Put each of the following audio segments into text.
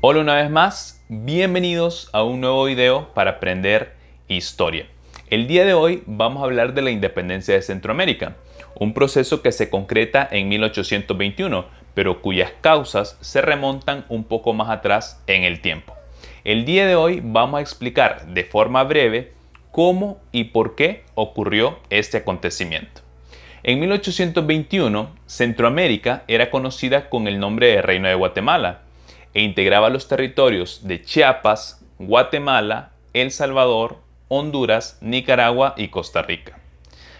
Hola una vez más, bienvenidos a un nuevo video para aprender historia. El día de hoy vamos a hablar de la independencia de Centroamérica, un proceso que se concreta en 1821, pero cuyas causas se remontan un poco más atrás en el tiempo. El día de hoy vamos a explicar de forma breve cómo y por qué ocurrió este acontecimiento. En 1821, Centroamérica era conocida con el nombre de Reino de Guatemala, e integraba los territorios de Chiapas, Guatemala, El Salvador, Honduras, Nicaragua y Costa Rica.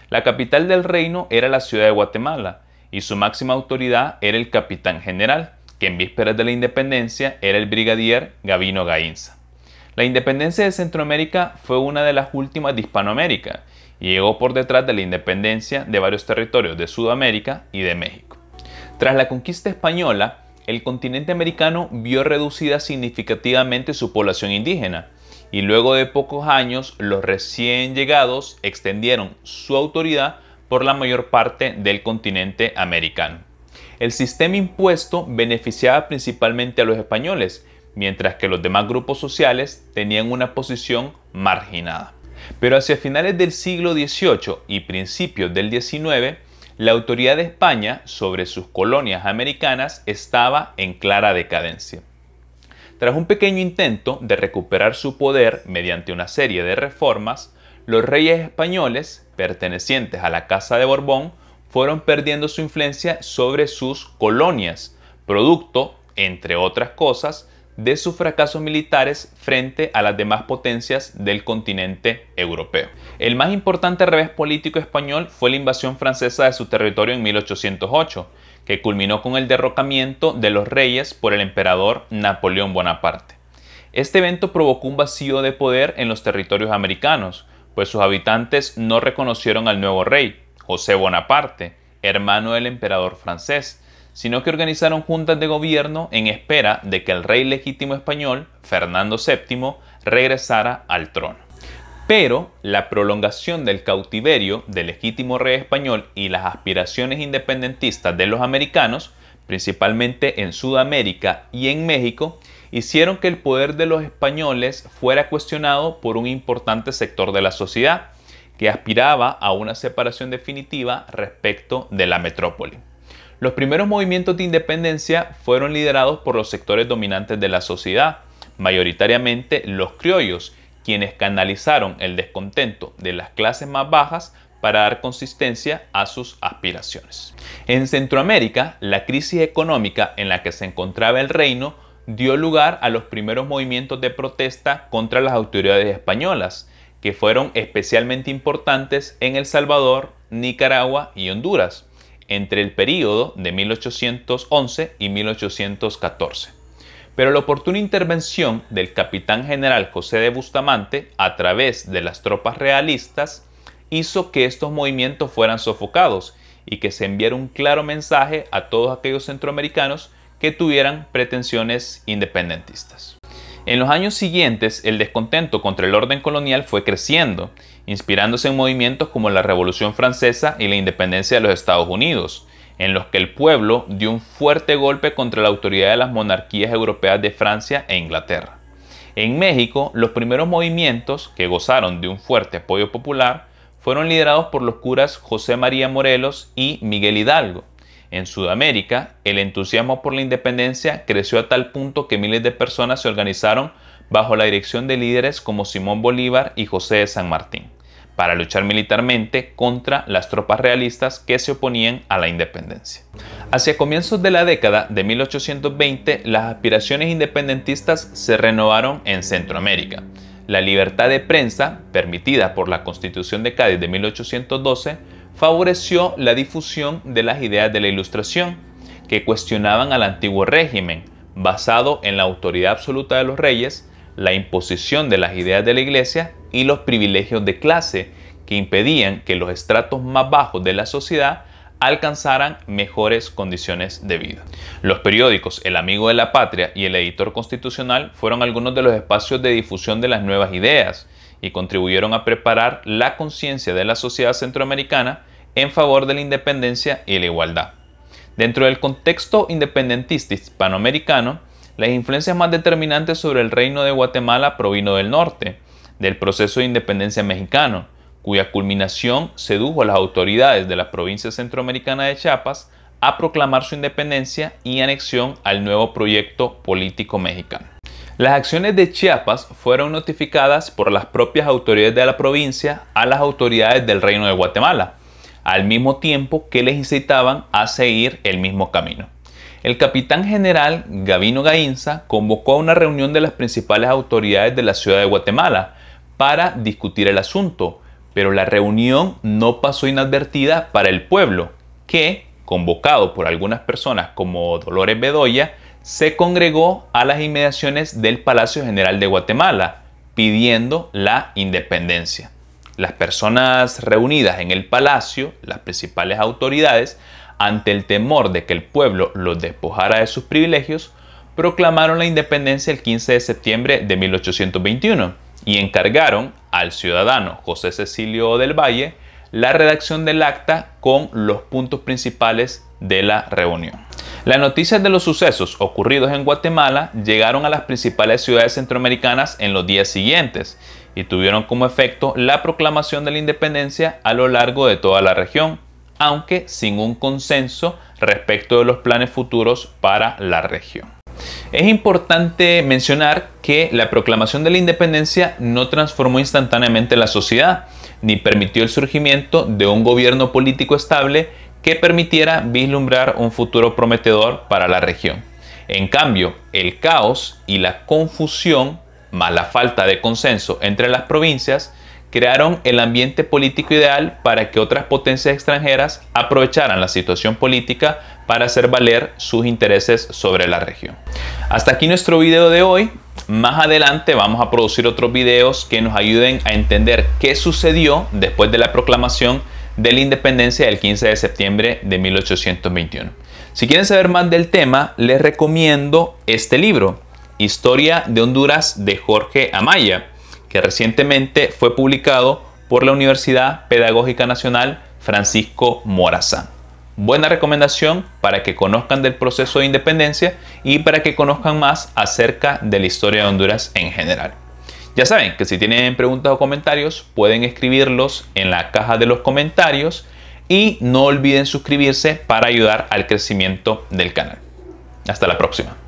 La capital del reino era la ciudad de Guatemala y su máxima autoridad era el capitán general, que en vísperas de la independencia era el brigadier Gavino Gainza. La independencia de Centroamérica fue una de las últimas de Hispanoamérica y llegó por detrás de la independencia de varios territorios de Sudamérica y de México. Tras la conquista española, el continente americano vio reducida significativamente su población indígena y luego de pocos años los recién llegados extendieron su autoridad por la mayor parte del continente americano. El sistema impuesto beneficiaba principalmente a los españoles, mientras que los demás grupos sociales tenían una posición marginada. Pero hacia finales del siglo XVIII y principios del XIX, la autoridad de España sobre sus colonias americanas estaba en clara decadencia. Tras un pequeño intento de recuperar su poder mediante una serie de reformas, los reyes españoles, pertenecientes a la Casa de Borbón, fueron perdiendo su influencia sobre sus colonias, producto, entre otras cosas, de sus fracasos militares frente a las demás potencias del continente europeo. El más importante revés político español fue la invasión francesa de su territorio en 1808, que culminó con el derrocamiento de los reyes por el emperador Napoleón Bonaparte. Este evento provocó un vacío de poder en los territorios americanos, pues sus habitantes no reconocieron al nuevo rey, José Bonaparte, hermano del emperador francés, sino que organizaron juntas de gobierno en espera de que el rey legítimo español, Fernando VII, regresara al trono. Pero la prolongación del cautiverio del legítimo rey español y las aspiraciones independentistas de los americanos, principalmente en Sudamérica y en México, hicieron que el poder de los españoles fuera cuestionado por un importante sector de la sociedad, que aspiraba a una separación definitiva respecto de la metrópoli. Los primeros movimientos de independencia fueron liderados por los sectores dominantes de la sociedad, mayoritariamente los criollos, quienes canalizaron el descontento de las clases más bajas para dar consistencia a sus aspiraciones. En Centroamérica, la crisis económica en la que se encontraba el reino dio lugar a los primeros movimientos de protesta contra las autoridades españolas, que fueron especialmente importantes en El Salvador, Nicaragua y Honduras entre el período de 1811 y 1814. Pero la oportuna intervención del capitán general José de Bustamante a través de las tropas realistas hizo que estos movimientos fueran sofocados y que se enviara un claro mensaje a todos aquellos centroamericanos que tuvieran pretensiones independentistas. En los años siguientes, el descontento contra el orden colonial fue creciendo, inspirándose en movimientos como la Revolución Francesa y la independencia de los Estados Unidos, en los que el pueblo dio un fuerte golpe contra la autoridad de las monarquías europeas de Francia e Inglaterra. En México, los primeros movimientos, que gozaron de un fuerte apoyo popular, fueron liderados por los curas José María Morelos y Miguel Hidalgo, en Sudamérica, el entusiasmo por la independencia creció a tal punto que miles de personas se organizaron bajo la dirección de líderes como Simón Bolívar y José de San Martín, para luchar militarmente contra las tropas realistas que se oponían a la independencia. Hacia comienzos de la década de 1820, las aspiraciones independentistas se renovaron en Centroamérica. La libertad de prensa, permitida por la Constitución de Cádiz de 1812, favoreció la difusión de las ideas de la Ilustración, que cuestionaban al antiguo régimen, basado en la autoridad absoluta de los reyes, la imposición de las ideas de la Iglesia y los privilegios de clase, que impedían que los estratos más bajos de la sociedad alcanzaran mejores condiciones de vida. Los periódicos El Amigo de la Patria y El Editor Constitucional fueron algunos de los espacios de difusión de las nuevas ideas, y contribuyeron a preparar la conciencia de la sociedad centroamericana en favor de la independencia y la igualdad. Dentro del contexto independentista hispanoamericano, las influencias más determinantes sobre el reino de Guatemala provino del norte, del proceso de independencia mexicano, cuya culminación sedujo a las autoridades de la provincia centroamericana de Chiapas a proclamar su independencia y anexión al nuevo proyecto político mexicano. Las acciones de Chiapas fueron notificadas por las propias autoridades de la provincia a las autoridades del Reino de Guatemala, al mismo tiempo que les incitaban a seguir el mismo camino. El capitán general Gavino Gainza convocó a una reunión de las principales autoridades de la ciudad de Guatemala para discutir el asunto, pero la reunión no pasó inadvertida para el pueblo, que, convocado por algunas personas como Dolores Bedoya, se congregó a las inmediaciones del Palacio General de Guatemala, pidiendo la independencia. Las personas reunidas en el palacio, las principales autoridades, ante el temor de que el pueblo los despojara de sus privilegios, proclamaron la independencia el 15 de septiembre de 1821 y encargaron al ciudadano José Cecilio del Valle la redacción del acta con los puntos principales de la reunión. Las noticias de los sucesos ocurridos en Guatemala llegaron a las principales ciudades centroamericanas en los días siguientes y tuvieron como efecto la proclamación de la independencia a lo largo de toda la región, aunque sin un consenso respecto de los planes futuros para la región. Es importante mencionar que la proclamación de la independencia no transformó instantáneamente la sociedad, ni permitió el surgimiento de un gobierno político estable que permitiera vislumbrar un futuro prometedor para la región. En cambio, el caos y la confusión, más la falta de consenso entre las provincias, crearon el ambiente político ideal para que otras potencias extranjeras aprovecharan la situación política para hacer valer sus intereses sobre la región. Hasta aquí nuestro video de hoy. Más adelante vamos a producir otros videos que nos ayuden a entender qué sucedió después de la proclamación de la independencia del 15 de septiembre de 1821. Si quieren saber más del tema, les recomiendo este libro, Historia de Honduras de Jorge Amaya, que recientemente fue publicado por la Universidad Pedagógica Nacional Francisco Morazán. Buena recomendación para que conozcan del proceso de independencia y para que conozcan más acerca de la historia de Honduras en general. Ya saben que si tienen preguntas o comentarios pueden escribirlos en la caja de los comentarios y no olviden suscribirse para ayudar al crecimiento del canal. Hasta la próxima.